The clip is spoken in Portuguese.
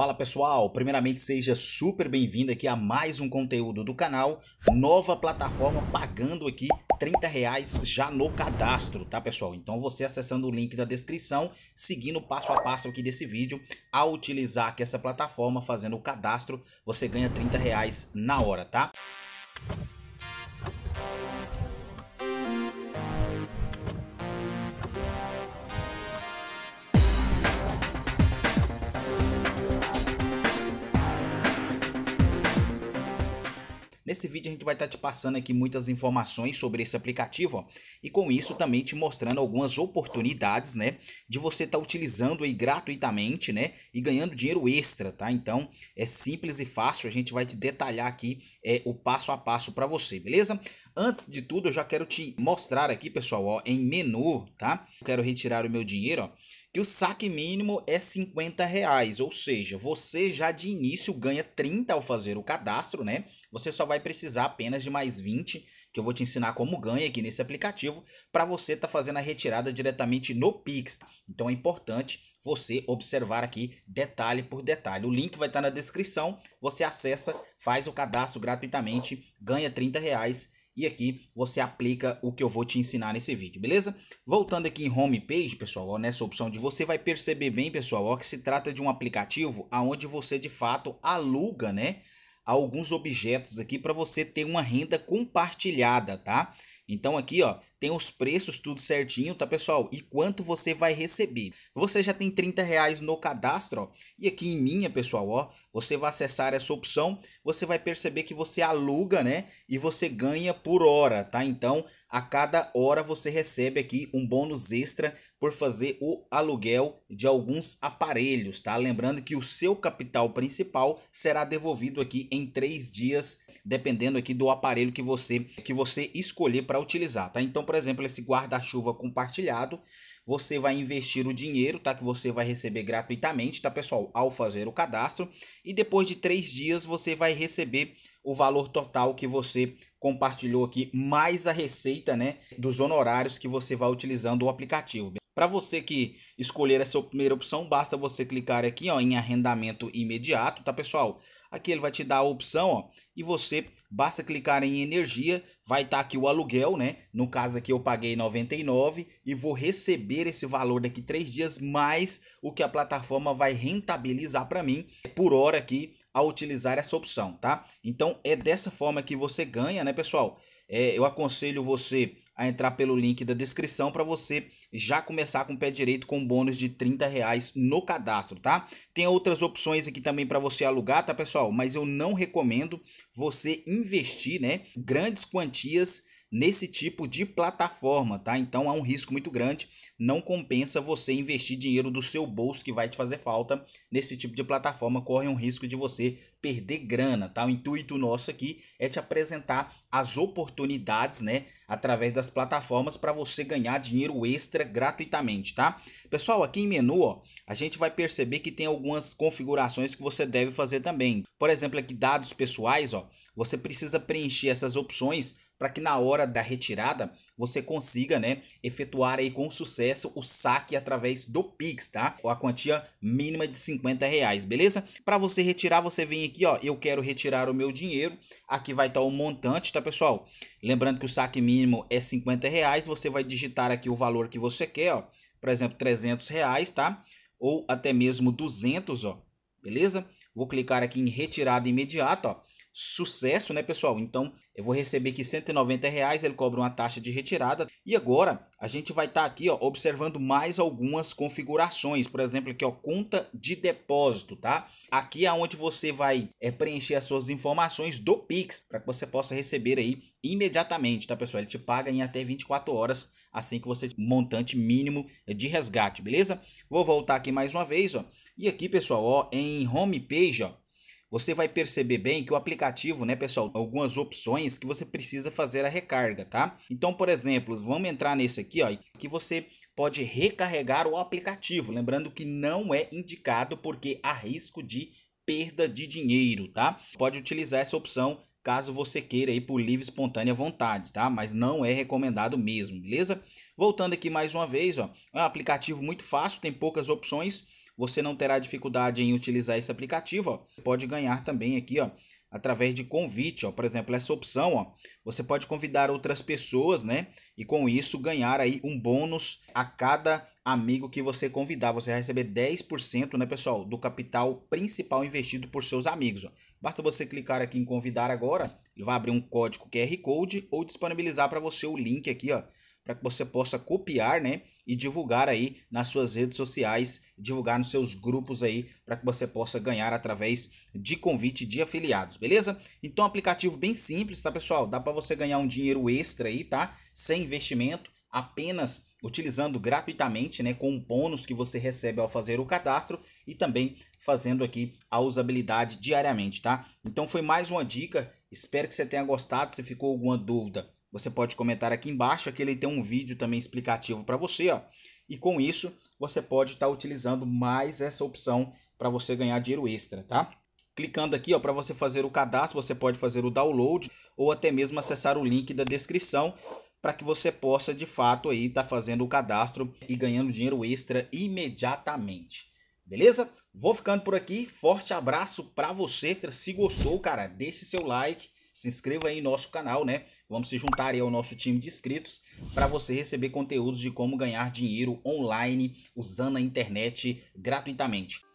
Fala pessoal, primeiramente seja super bem-vindo aqui a mais um conteúdo do canal, nova plataforma pagando aqui 30 reais já no cadastro, tá pessoal? Então você acessando o link da descrição, seguindo o passo a passo aqui desse vídeo, ao utilizar aqui essa plataforma, fazendo o cadastro, você ganha 30 reais na hora, tá? nesse vídeo a gente vai estar tá te passando aqui muitas informações sobre esse aplicativo ó, e com isso também te mostrando algumas oportunidades, né, de você estar tá utilizando aí gratuitamente, né, e ganhando dinheiro extra, tá? Então é simples e fácil, a gente vai te detalhar aqui é, o passo a passo para você, beleza? Antes de tudo, eu já quero te mostrar aqui, pessoal, ó, em menu, tá? Eu quero retirar o meu dinheiro, ó que o saque mínimo é 50 reais, ou seja, você já de início ganha 30 ao fazer o cadastro, né? Você só vai precisar apenas de mais 20, que eu vou te ensinar como ganha aqui nesse aplicativo, para você estar tá fazendo a retirada diretamente no Pix. Então é importante você observar aqui detalhe por detalhe. O link vai estar tá na descrição, você acessa, faz o cadastro gratuitamente, ganha 30 reais e aqui você aplica o que eu vou te ensinar nesse vídeo, beleza? Voltando aqui em home page, pessoal, ó, nessa opção de você vai perceber bem, pessoal, ó, que se trata de um aplicativo aonde você de fato aluga, né, alguns objetos aqui para você ter uma renda compartilhada, tá? Então aqui, ó, tem os preços tudo certinho, tá, pessoal? E quanto você vai receber. Você já tem 30 reais no cadastro, ó. E aqui em minha, pessoal, ó, você vai acessar essa opção, você vai perceber que você aluga, né? E você ganha por hora, tá? Então, a cada hora você recebe aqui um bônus extra por fazer o aluguel de alguns aparelhos, tá? Lembrando que o seu capital principal será devolvido aqui em três dias, dependendo aqui do aparelho que você que você escolher para utilizar, tá? Então, por exemplo, esse guarda-chuva compartilhado, você vai investir o dinheiro, tá? Que você vai receber gratuitamente, tá, pessoal? Ao fazer o cadastro. E depois de três dias você vai receber o valor total que você compartilhou aqui, mais a receita, né? Dos honorários que você vai utilizando o aplicativo. Para você que escolher essa primeira opção, basta você clicar aqui ó, em arrendamento imediato, tá pessoal? Aqui ele vai te dar a opção ó, e você basta clicar em energia, vai estar tá aqui o aluguel, né? No caso aqui eu paguei 99 e vou receber esse valor daqui três dias mais o que a plataforma vai rentabilizar para mim por hora aqui a utilizar essa opção, tá? Então é dessa forma que você ganha, né, pessoal? É, eu aconselho você a entrar pelo link da descrição para você já começar com o pé direito com um bônus de 30 reais no cadastro, tá? Tem outras opções aqui também para você alugar, tá, pessoal? Mas eu não recomendo você investir, né, grandes quantias nesse tipo de plataforma, tá? Então há um risco muito grande, não compensa você investir dinheiro do seu bolso que vai te fazer falta nesse tipo de plataforma, corre um risco de você perder grana, tá? O intuito nosso aqui é te apresentar as oportunidades, né, através das plataformas para você ganhar dinheiro extra gratuitamente, tá? Pessoal, aqui em menu, ó, a gente vai perceber que tem algumas configurações que você deve fazer também. Por exemplo, aqui dados pessoais, ó, você precisa preencher essas opções para que na hora da retirada você consiga, né, efetuar aí com sucesso o saque através do Pix, tá? Com a quantia mínima de 50 reais, beleza? Para você retirar, você vem aqui, ó, eu quero retirar o meu dinheiro. Aqui vai estar tá o montante, tá, pessoal? Lembrando que o saque mínimo é 50 reais. Você vai digitar aqui o valor que você quer, ó. Por exemplo, 300 reais, tá? Ou até mesmo 200, ó. Beleza? Vou clicar aqui em retirada imediata, ó sucesso, né, pessoal? Então, eu vou receber aqui 190 reais, ele cobra uma taxa de retirada. E agora, a gente vai estar tá aqui, ó, observando mais algumas configurações. Por exemplo, aqui, ó, conta de depósito, tá? Aqui é onde você vai é, preencher as suas informações do Pix, para que você possa receber aí imediatamente, tá, pessoal? Ele te paga em até 24 horas, assim que você montante mínimo de resgate, beleza? Vou voltar aqui mais uma vez, ó. E aqui, pessoal, ó, em home page, ó, você vai perceber bem que o aplicativo, né, pessoal, algumas opções que você precisa fazer a recarga, tá? Então, por exemplo, vamos entrar nesse aqui, ó, que você pode recarregar o aplicativo, lembrando que não é indicado porque há risco de perda de dinheiro, tá? Pode utilizar essa opção caso você queira ir por livre espontânea vontade, tá? Mas não é recomendado mesmo, beleza? Voltando aqui mais uma vez, ó, é um aplicativo muito fácil, tem poucas opções você não terá dificuldade em utilizar esse aplicativo. Ó. Você pode ganhar também aqui, ó, através de convite, ó. Por exemplo, essa opção, ó, você pode convidar outras pessoas, né? E com isso ganhar aí um bônus a cada amigo que você convidar. Você vai receber 10%, né, pessoal, do capital principal investido por seus amigos. Ó. Basta você clicar aqui em convidar agora, ele vai abrir um código QR Code ou disponibilizar para você o link aqui, ó, para que você possa copiar, né, e divulgar aí nas suas redes sociais, divulgar nos seus grupos aí, para que você possa ganhar através de convite de afiliados, beleza? Então, um aplicativo bem simples, tá, pessoal? Dá para você ganhar um dinheiro extra aí, tá? Sem investimento, apenas utilizando gratuitamente, né, com bônus que você recebe ao fazer o cadastro e também fazendo aqui a usabilidade diariamente, tá? Então foi mais uma dica, espero que você tenha gostado, se ficou alguma dúvida, você pode comentar aqui embaixo, aqui ele tem um vídeo também explicativo para você, ó. E com isso, você pode estar tá utilizando mais essa opção para você ganhar dinheiro extra, tá? Clicando aqui, ó, para você fazer o cadastro, você pode fazer o download ou até mesmo acessar o link da descrição para que você possa de fato aí estar tá fazendo o cadastro e ganhando dinheiro extra imediatamente. Beleza? Vou ficando por aqui. Forte abraço para você. Se gostou, cara, deixe seu like se inscreva aí em nosso canal, né? Vamos se juntar aí ao nosso time de inscritos para você receber conteúdos de como ganhar dinheiro online usando a internet gratuitamente.